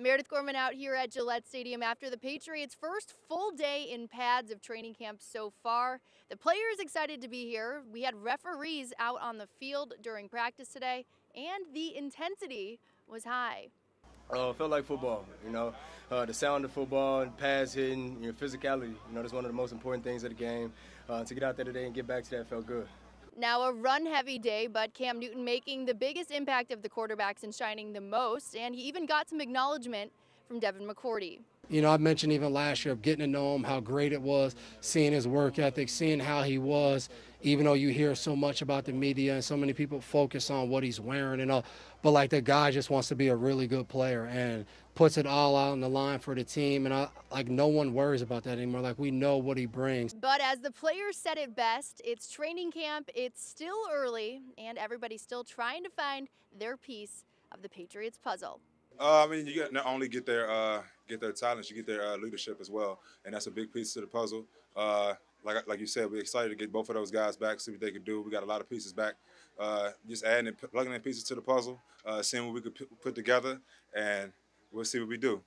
Meredith Gorman out here at Gillette Stadium after the Patriots' first full day in pads of training camp so far. The players excited to be here. We had referees out on the field during practice today, and the intensity was high. Uh, felt like football, you know, uh, the sound of football, pads hitting, you know, physicality. You know, that's one of the most important things of the game. Uh, to get out there today and get back to that felt good. Now a run-heavy day, but Cam Newton making the biggest impact of the quarterbacks and shining the most, and he even got some acknowledgement from Devin McCourty. You know, I mentioned even last year of getting to know him, how great it was, seeing his work ethic, seeing how he was, even though you hear so much about the media and so many people focus on what he's wearing and all. But like the guy just wants to be a really good player and puts it all out on the line for the team. And I like no one worries about that anymore. Like we know what he brings. But as the players said it best, it's training camp, it's still early, and everybody's still trying to find their piece of the Patriots puzzle. Uh, I mean, you not only get their uh, get their talents, you get their uh, leadership as well, and that's a big piece to the puzzle. Uh, like like you said, we're excited to get both of those guys back, see what they can do. We got a lot of pieces back. Uh, just adding, and plugging in pieces to the puzzle, uh, seeing what we could put together, and we'll see what we do.